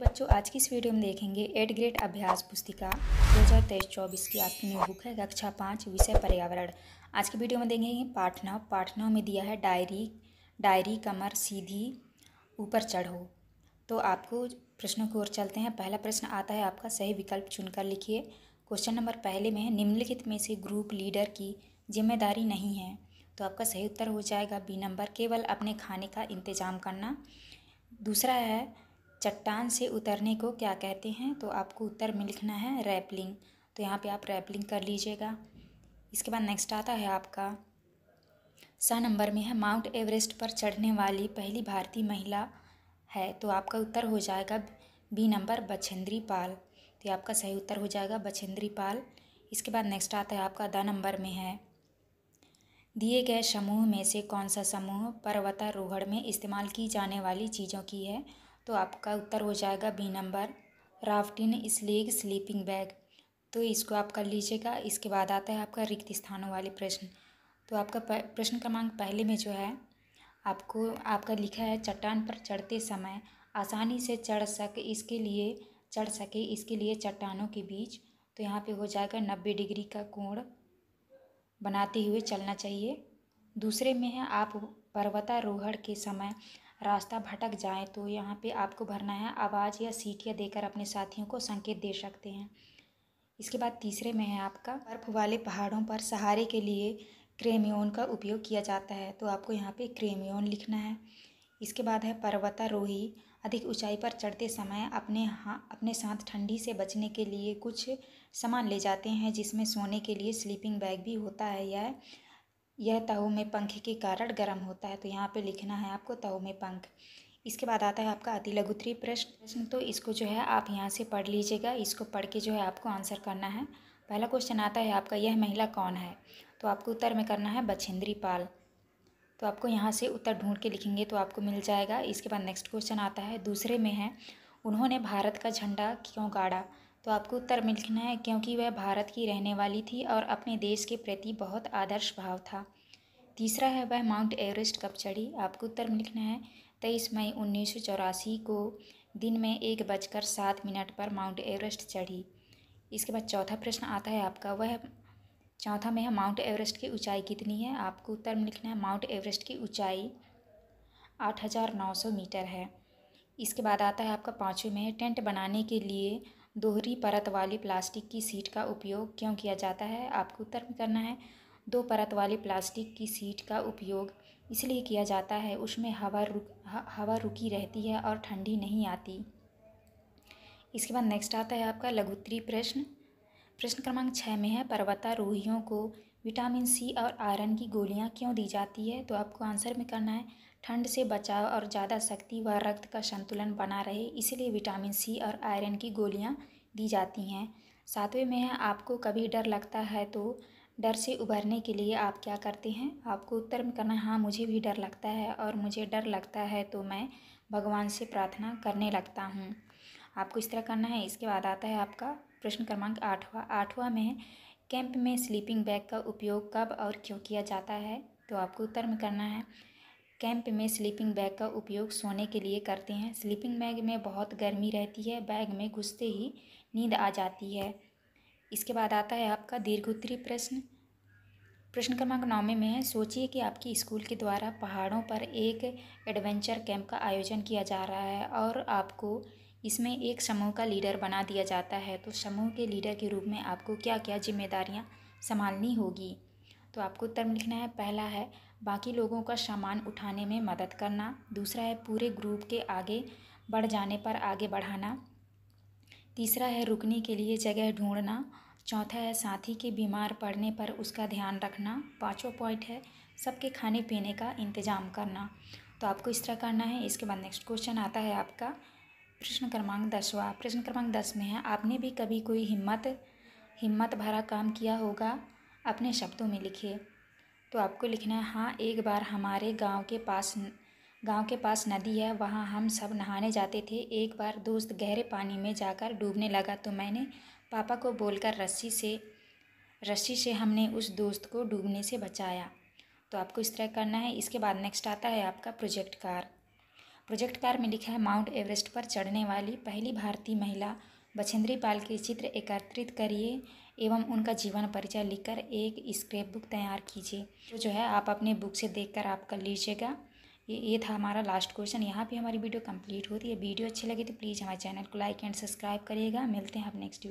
बच्चों आज की इस वीडियो में देखेंगे एट ग्रेड अभ्यास पुस्तिका 2023-24 की आपकी न्यू बुक है कक्षा पाँच विषय पर्यावरण आज की वीडियो में देखेंगे पाठ नौ पाठ नौ में दिया है डायरी डायरी कमर सीधी ऊपर चढ़ो तो आपको प्रश्नों की ओर चलते हैं पहला प्रश्न आता है आपका सही विकल्प चुनकर लिखिए क्वेश्चन नंबर पहले में है निम्नलिखित में से ग्रुप लीडर की जिम्मेदारी नहीं है तो आपका सही उत्तर हो जाएगा बी नंबर केवल अपने खाने का इंतजाम करना दूसरा है चट्टान से उतरने को क्या कहते हैं तो आपको उत्तर में लिखना है रैपलिंग तो यहाँ पे आप रैपलिंग कर लीजिएगा इसके बाद नेक्स्ट आता है आपका सा नंबर में है माउंट एवरेस्ट पर चढ़ने वाली पहली भारतीय महिला है तो आपका उत्तर हो जाएगा बी नंबर बछेंद्री पाल तो आपका सही उत्तर हो जाएगा बछेंद्री पाल इसके बाद नेक्स्ट आता है आपका द नंबर में है दिए गए समूह में से कौन सा समूह पर्वतारोहण में इस्तेमाल की जाने वाली चीज़ों की है तो आपका उत्तर हो जाएगा बी नंबर राफ्टिन स्लीग स्लीपिंग बैग तो इसको आप कर लीजिएगा इसके बाद आता है आपका रिक्त स्थानों वाले प्रश्न तो आपका प्रश्न क्रमांक पहले में जो है आपको आपका लिखा है चट्टान पर चढ़ते समय आसानी से चढ़ सके इसके लिए चढ़ सके इसके लिए चट्टानों के बीच तो यहाँ पे हो जाएगा नब्बे डिग्री का कोण बनाते हुए चलना चाहिए दूसरे में है आप पर्वतारोहण के समय रास्ता भटक जाए तो यहाँ पे आपको भरना है आवाज़ या सीटियाँ देकर अपने साथियों को संकेत दे सकते हैं इसके बाद तीसरे में है आपका बर्फ़ वाले पहाड़ों पर सहारे के लिए क्रेमियोन का उपयोग किया जाता है तो आपको यहाँ पे क्रेमियोन लिखना है इसके बाद है पर्वतारोही अधिक ऊंचाई पर चढ़ते समय अपने हाँ अपने साथ ठंडी से बचने के लिए कुछ सामान ले जाते हैं जिसमें सोने के लिए स्लीपिंग बैग भी होता है यह यह तहु में पंख के कारण गर्म होता है तो यहाँ पे लिखना है आपको तहु में पंख इसके बाद आता है आपका अति लघुत्री प्रश्न प्रश्न तो इसको जो है आप यहाँ से पढ़ लीजिएगा इसको पढ़ के जो है आपको आंसर करना है पहला क्वेश्चन आता है आपका यह महिला कौन है तो आपको उत्तर में करना है बछेंद्री पाल तो आपको यहाँ से उत्तर ढूंढ के लिखेंगे तो आपको मिल जाएगा इसके बाद नेक्स्ट क्वेश्चन आता है दूसरे में है उन्होंने भारत का झंडा क्यों गाड़ा तो आपको उत्तर में लिखना है क्योंकि वह भारत की रहने वाली थी और अपने देश के प्रति बहुत आदर्श भाव था तीसरा है वह माउंट एवरेस्ट कब चढ़ी आपको उत्तर में लिखना है तेईस मई उन्नीस को दिन में एक बजकर सात मिनट पर माउंट एवरेस्ट चढ़ी इसके बाद चौथा प्रश्न आता है आपका वह चौथा में है माउंट एवरेस्ट की ऊंचाई कितनी है आपको उत्तर में लिखना है माउंट एवरेस्ट की ऊंचाई आठ हज़ार नौ सौ मीटर है इसके बाद आता है आपका पाँचवें में है टेंट बनाने के लिए दोहरी परत वाली प्लास्टिक की सीट का उपयोग क्यों किया जाता है आपको उत्तर में करना है दो परत वाली प्लास्टिक की सीट का उपयोग इसलिए किया जाता है उसमें हवा रुक हवा रुकी रहती है और ठंडी नहीं आती इसके बाद नेक्स्ट आता है आपका लघुत्तरी प्रश्न प्रश्न क्रमांक छः में है पर्वतारोहियों को विटामिन सी और आयरन की गोलियाँ क्यों दी जाती है तो आपको आंसर में करना है ठंड से बचाव और ज़्यादा शक्ति व रक्त का संतुलन बना रहे इसलिए विटामिन सी और आयरन की गोलियाँ दी जाती हैं सातवें में है आपको कभी डर लगता है तो डर से उभरने के लिए आप क्या करते हैं आपको उत्तर में करना हाँ मुझे भी डर लगता है और मुझे डर लगता है तो मैं भगवान से प्रार्थना करने लगता हूँ आपको इस तरह करना है इसके बाद आता है आपका प्रश्न क्रमांक आठवा आठवा में कैंप में स्लीपिंग बैग का उपयोग कब और क्यों किया जाता है तो आपको उत्तर में करना है कैंप में स्लीपिंग बैग का उपयोग सोने के लिए करते हैं स्लीपिंग बैग में बहुत गर्मी रहती है बैग में घुसते ही नींद आ जाती है इसके बाद आता है आपका दीर्घ उत्तरी प्रश्न प्रश्न क्रमांक नौवे में है सोचिए कि आपकी स्कूल के द्वारा पहाड़ों पर एक एडवेंचर कैंप का आयोजन किया जा रहा है और आपको इसमें एक समूह का लीडर बना दिया जाता है तो समूह के लीडर के रूप में आपको क्या क्या जिम्मेदारियाँ संभालनी होगी तो आपको में लिखना है पहला है बाकी लोगों का सामान उठाने में मदद करना दूसरा है पूरे ग्रुप के आगे बढ़ जाने पर आगे बढ़ाना तीसरा है रुकने के लिए जगह ढूंढना चौथा है साथी के बीमार पड़ने पर उसका ध्यान रखना पाँचवा पॉइंट है सबके खाने पीने का इंतज़ाम करना तो आपको इस तरह करना है इसके बाद नेक्स्ट क्वेश्चन आता है आपका प्रश्न क्रमांक दसवा प्रश्न क्रमांक दस में है आपने भी कभी कोई हिम्मत हिम्मत भरा काम किया होगा अपने शब्दों में लिखिए तो आपको लिखना है हाँ एक बार हमारे गांव के पास गांव के पास नदी है वहाँ हम सब नहाने जाते थे एक बार दोस्त गहरे पानी में जाकर डूबने लगा तो मैंने पापा को बोलकर रस्सी से रस्सी से हमने उस दोस्त को डूबने से बचाया तो आपको इस तरह करना है इसके बाद नेक्स्ट आता है आपका प्रोजेक्ट कार प्रोजेक्ट कार में लिखा है माउंट एवरेस्ट पर चढ़ने वाली पहली भारतीय महिला बछेंद्री पाल के चित्र एकत्रित करिए एवं उनका जीवन परिचय लिखकर एक स्क्रैप बुक तैयार कीजिए तो जो है आप अपने बुक से देखकर आप कर लीजिएगा ये ये था हमारा लास्ट क्वेश्चन यहाँ पे हमारी वीडियो कंप्लीट होती है वीडियो अच्छी लगी तो प्लीज़ हमारे चैनल को लाइक एंड सब्सक्राइब करिएगा मिलते हैं आप नेक्स्ट